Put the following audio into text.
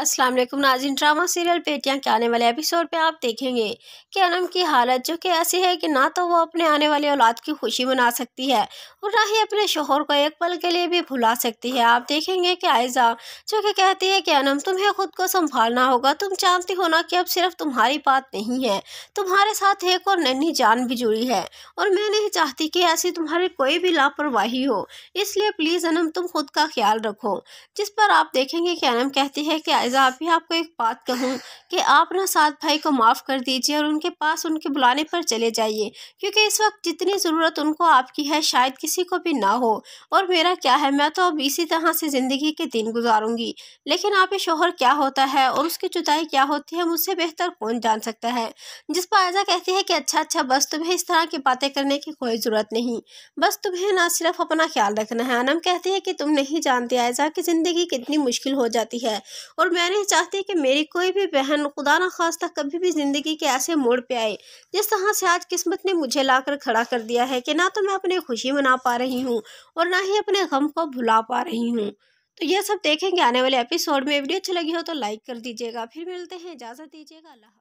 अस्सलाम वालेकुम नाजिन drama serial बेटियां के आने वाले एपिसोड पे आप देखेंगे कि अनम की हालत जो कि ऐसी है कि ना तो वो अपने आने वाले औलाद की खुशी मना सकती है और ना ही अपने शोहर को एक पल के लिए भी भुला सकती है आप देखेंगे कि आयजा जो कि कहती है कि अनम तुम्हें खुद को संभालना होगा तुम जानती हो ना कि अब सिर्फ तुम्हारी बात नहीं है तुम्हारे साथ एक और नन्ही जान भी जुड़ी है और मैं नहीं चाहती कि ऐसी तुम्हारी कोई भी लापरवाही हो इसलिए प्लीज़ अनम तुम खुद का ख्याल रखो जिस पर आप देखेंगे कि अनम कहती है कि फ़ैज़ा भी आपको एक बात कहूँ कि आप ना साथ भाई को माफ़ कर दीजिए और उनके पास उनके बुलाने पर चले जाइए क्योंकि इस वक्त जितनी ज़रूरत उनको आपकी है शायद किसी को भी ना हो और मेरा क्या है मैं तो अब इसी तरह से ज़िंदगी के दिन गुजारूंगी लेकिन आप शोहर क्या होता है और उसकी जुदाई क्या होती है मुझसे बेहतर कौन जान सकता है जिस पर आयजा कहती है कि अच्छा अच्छा बस तुम्हें इस तरह की बातें करने की कोई ज़रूरत नहीं बस तुम्हें ना सिर्फ अपना ख्याल रखना है अनम कहती है कि तुम नहीं जानते आयजा की ज़िंदगी कितनी मुश्किल हो जाती है और और मैं नहीं चाहती कि मेरी कोई भी बहन खुदा न खास्ता कभी भी ज़िंदगी के ऐसे मोड़ पे आए जिस तरह से आज किस्मत ने मुझे लाकर खड़ा कर दिया है कि ना तो मैं अपनी खुशी मना पा रही हूँ और ना ही अपने गम को भुला पा रही हूँ तो यह सब देखेंगे आने वाले एपिसोड में वीडियो अच्छी लगी हो तो लाइक कर दीजिएगा फिर मिलते हैं इजाज़त दीजिएगा अल्लाह